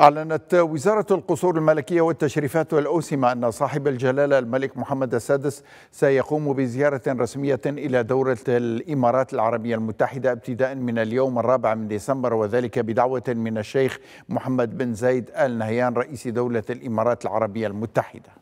أعلنت وزارة القصور الملكية والتشريفات والأوسمة أن صاحب الجلالة الملك محمد السادس سيقوم بزيارة رسمية إلى دولة الإمارات العربية المتحدة ابتداء من اليوم الرابع من ديسمبر وذلك بدعوة من الشيخ محمد بن زايد آل نهيان رئيس دولة الإمارات العربية المتحدة